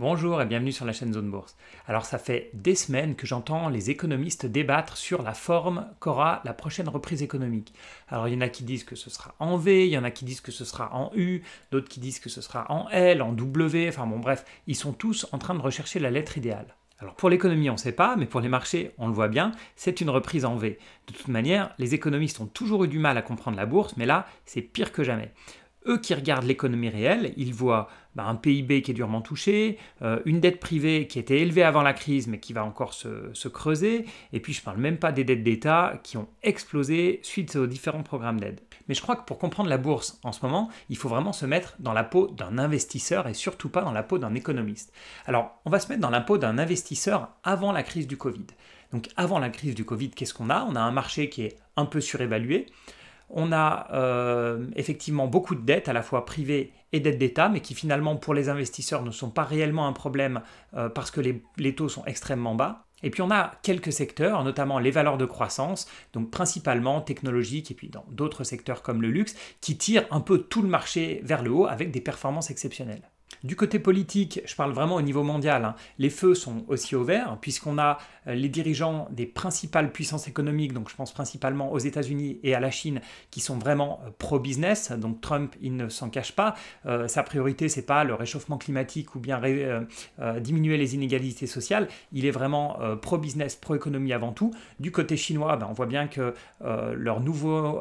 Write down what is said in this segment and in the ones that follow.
Bonjour et bienvenue sur la chaîne Zone Bourse. Alors ça fait des semaines que j'entends les économistes débattre sur la forme qu'aura la prochaine reprise économique. Alors il y en a qui disent que ce sera en V, il y en a qui disent que ce sera en U, d'autres qui disent que ce sera en L, en W, enfin bon bref, ils sont tous en train de rechercher la lettre idéale. Alors pour l'économie, on ne sait pas, mais pour les marchés, on le voit bien, c'est une reprise en V. De toute manière, les économistes ont toujours eu du mal à comprendre la bourse, mais là, c'est pire que jamais. Eux qui regardent l'économie réelle, ils voient bah, un PIB qui est durement touché, euh, une dette privée qui était élevée avant la crise mais qui va encore se creuser, et puis je ne parle même pas des dettes d'État qui ont explosé suite aux différents programmes d'aide. Mais je crois que pour comprendre la bourse en ce moment, il faut vraiment se mettre dans la peau d'un investisseur et surtout pas dans la peau d'un économiste. Alors on va se mettre dans la peau d'un investisseur avant la crise du Covid. Donc avant la crise du Covid, qu'est-ce qu'on a On a un marché qui est un peu surévalué. On a euh, effectivement beaucoup de dettes, à la fois privées et dettes d'État, mais qui finalement pour les investisseurs ne sont pas réellement un problème euh, parce que les, les taux sont extrêmement bas. Et puis on a quelques secteurs, notamment les valeurs de croissance, donc principalement technologiques et puis dans d'autres secteurs comme le luxe, qui tirent un peu tout le marché vers le haut avec des performances exceptionnelles. Du côté politique, je parle vraiment au niveau mondial, hein. les feux sont aussi au vert, puisqu'on a euh, les dirigeants des principales puissances économiques, donc je pense principalement aux États-Unis et à la Chine, qui sont vraiment euh, pro-business, donc Trump, il ne s'en cache pas. Euh, sa priorité, ce n'est pas le réchauffement climatique ou bien diminuer les inégalités sociales, il est vraiment pro-business, pro-économie avant tout. Du côté chinois, ben, on voit bien que leur nouveau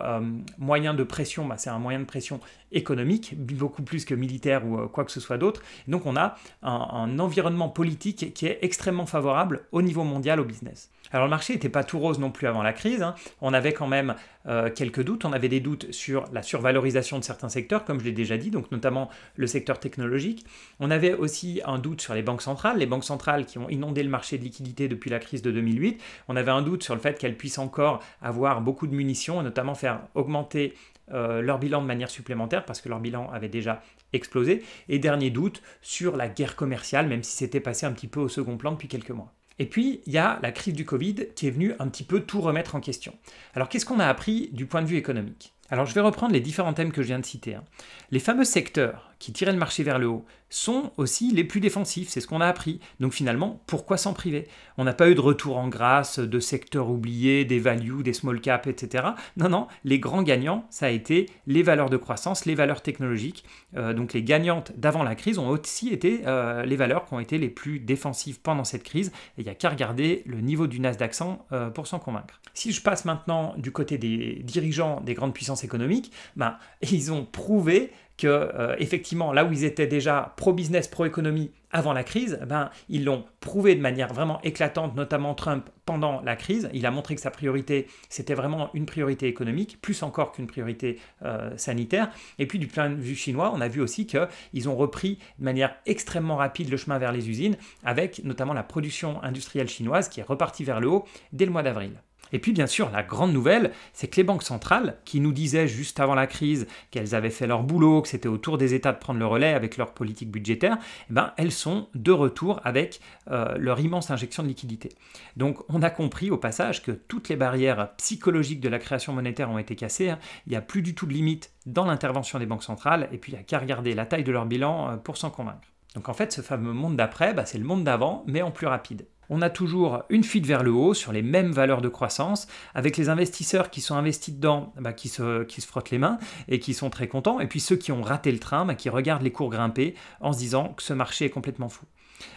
moyen de pression, ben, c'est un moyen de pression économique, beaucoup plus que militaire ou quoi que ce soit d'autre donc on a un, environnement politique qui est extrêmement favorable au niveau mondial au business. Alors le marché n'était pas tout rose non plus avant la crise, hein. on avait quand même euh, quelques doutes, on avait des doutes sur la survalorisation de certains secteurs, comme je l'ai déjà dit, donc notamment le secteur technologique. On avait aussi un doute sur les banques centrales, les banques centrales qui ont inondé le marché de liquidités depuis la crise de 2008. On avait un doute sur le fait qu'elles puissent encore avoir beaucoup de munitions, et notamment faire augmenter euh, leur bilan de manière supplémentaire parce que leur bilan avait déjà explosé. Et dernier doute sur la guerre commerciale, même si c'était passé un petit peu au second plan depuis quelques mois. Et puis, il y a la crise du Covid qui est venue un petit peu tout remettre en question. Alors, qu'est-ce qu'on a appris du point de vue économique Alors, je vais reprendre les différents thèmes que je viens de citer. Hein. Les fameux secteurs qui tiraient le marché vers le haut sont aussi les plus défensifs, c'est ce qu'on a appris. Donc finalement, pourquoi s'en priver On n'a pas eu de retour en grâce, de secteurs oubliés, des values, des small caps, etc. Non, non, les grands gagnants, ça a été les valeurs de croissance, les valeurs technologiques. Euh, donc les gagnantes d'avant la crise ont aussi été euh, les valeurs qui ont été les plus défensives pendant cette crise. Et il n'y a qu'à regarder le niveau du Nasdaq 100 euh, pour s'en convaincre. Si je passe maintenant du côté des dirigeants des grandes puissances économiques, ben, ils ont prouvé que euh, effectivement là où ils étaient déjà pro-business, pro-économie avant la crise, eh ben, ils l'ont prouvé de manière vraiment éclatante, notamment Trump pendant la crise. Il a montré que sa priorité, c'était vraiment une priorité économique, plus encore qu'une priorité euh, sanitaire. Et puis du point de vue chinois, on a vu aussi qu'ils ont repris de manière extrêmement rapide le chemin vers les usines, avec notamment la production industrielle chinoise qui est repartie vers le haut dès le mois d'avril. Et puis bien sûr, la grande nouvelle, c'est que les banques centrales, qui nous disaient juste avant la crise qu'elles avaient fait leur boulot, que c'était au tour des États de prendre le relais avec leur politique budgétaire, eh ben, elles sont de retour avec euh, leur immense injection de liquidité. Donc on a compris au passage que toutes les barrières psychologiques de la création monétaire ont été cassées, hein. il n'y a plus du tout de limite dans l'intervention des banques centrales, et puis il n'y a qu'à regarder la taille de leur bilan euh, pour s'en convaincre. Donc en fait, ce fameux monde d'après, bah, c'est le monde d'avant, mais en plus rapide on a toujours une fuite vers le haut sur les mêmes valeurs de croissance, avec les investisseurs qui sont investis dedans, bah, qui, se, qui, se, frottent les mains et qui sont très contents, et puis ceux qui ont raté le train, bah, qui regardent les cours grimper en se disant que ce marché est complètement fou.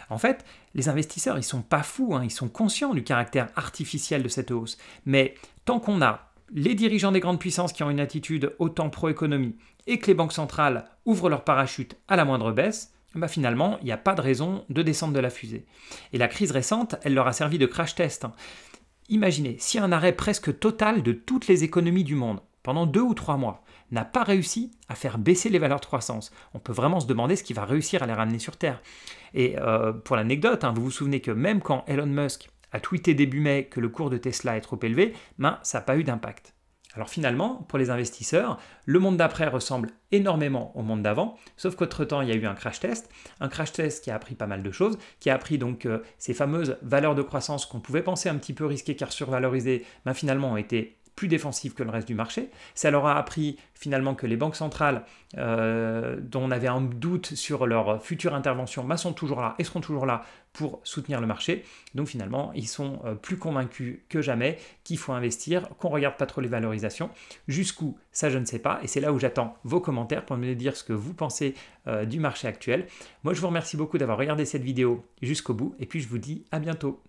En fait, les investisseurs, ils sont pas fous, hein. ils sont conscients du caractère artificiel de cette hausse. Mais tant qu'on a les dirigeants des grandes puissances qui ont une attitude autant pro-économie et que les banques centrales ouvrent leur parachute à la moindre baisse, bah, finalement, il n'y a pas de raison de descendre de la fusée. Et la crise récente, elle leur a servi de crash test. Hein. Imaginez, si un arrêt presque total de toutes les économies du monde, pendant deux ou trois mois, n'a pas réussi à faire baisser les valeurs de croissance. On peut vraiment se demander ce qui va réussir à les ramener sur Terre. Et euh, pour l'anecdote, hein, vous vous souvenez que même quand Elon Musk a tweeté début mai que le cours de Tesla est trop élevé, ben, ça n'a pas eu d'impact. Alors finalement, pour les investisseurs, le monde d'après ressemble énormément au monde d'avant, sauf qu'autre temps il y a eu un crash test, un crash test qui a appris pas mal de choses, qui a appris donc euh, ces fameuses valeurs de croissance qu'on pouvait penser un petit peu risquées car survalorisées, mais ben finalement ont été plus défensive que le reste du marché. Ça leur a appris finalement que les banques centrales, euh, dont on avait un doute sur leur future intervention, bah, sont toujours là et seront toujours là pour soutenir le marché. Donc finalement, ils sont euh, plus convaincus que jamais qu'il faut investir, qu'on regarde pas trop les valorisations. Jusqu'où, ça je ne sais pas. Et c'est là où j'attends vos commentaires pour me dire ce que vous pensez euh, du marché actuel. Moi, je vous remercie beaucoup d'avoir regardé cette vidéo jusqu'au bout. Et puis, je vous dis à bientôt.